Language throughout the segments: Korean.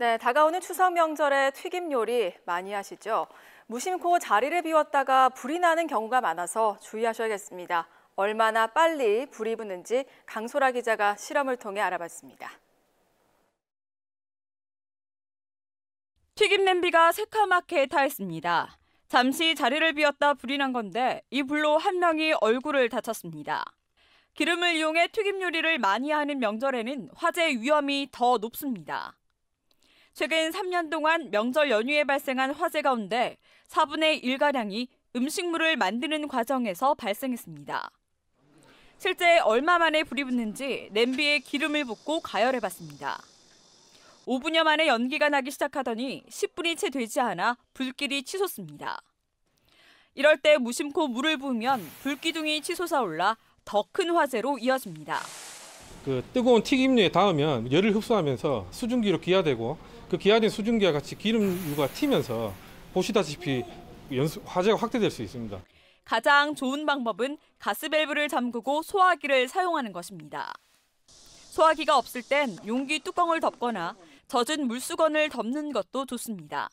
네, 다가오는 추석 명절에 튀김 요리 많이 하시죠? 무심코 자리를 비웠다가 불이 나는 경우가 많아서 주의하셔야겠습니다. 얼마나 빨리 불이 붙는지 강소라 기자가 실험을 통해 알아봤습니다. 튀김 냄비가 새카맣게 타했습니다. 잠시 자리를 비웠다 불이 난 건데 이 불로 한 명이 얼굴을 다쳤습니다. 기름을 이용해 튀김 요리를 많이 하는 명절에는 화재 위험이 더 높습니다. 최근 3년 동안 명절 연휴에 발생한 화재 가운데 4분의 1가량이 음식물을 만드는 과정에서 발생했습니다. 실제 얼마 만에 불이 붙는지 냄비에 기름을 붓고 가열해봤습니다. 5분여 만에 연기가 나기 시작하더니 10분이 채 되지 않아 불길이 치솟습니다. 이럴 때 무심코 물을 부으면 불기둥이 치솟아 올라 더 큰 화재로 이어집니다. 그 뜨거운 튀김류에 닿으면 열을 흡수하면서 수증기로 기화되고 그 기화된 수증기와 같이 기름류가 튀면서 보시다시피 연수, 화재가 확대될 수 있습니다. 가장 좋은 방법은 가스밸브를 잠그고 소화기를 사용하는 것입니다. 소화기가 없을 땐 용기 뚜껑을 덮거나 젖은 물수건을 덮는 것도 좋습니다.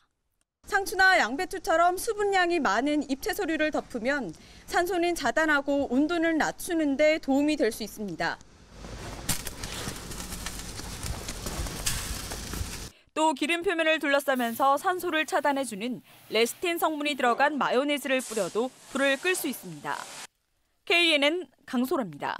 상추나 양배추처럼 수분량이 많은 잎채소류를 덮으면 산소는 자단하고 온도를 낮추는 데 도움이 될 수 있습니다. 또 기름 표면을 둘러싸면서 산소를 차단해주는 레스틴 성분이 들어간 마요네즈를 뿌려도 불을 끌 수 있습니다. KNN 강소라입니다.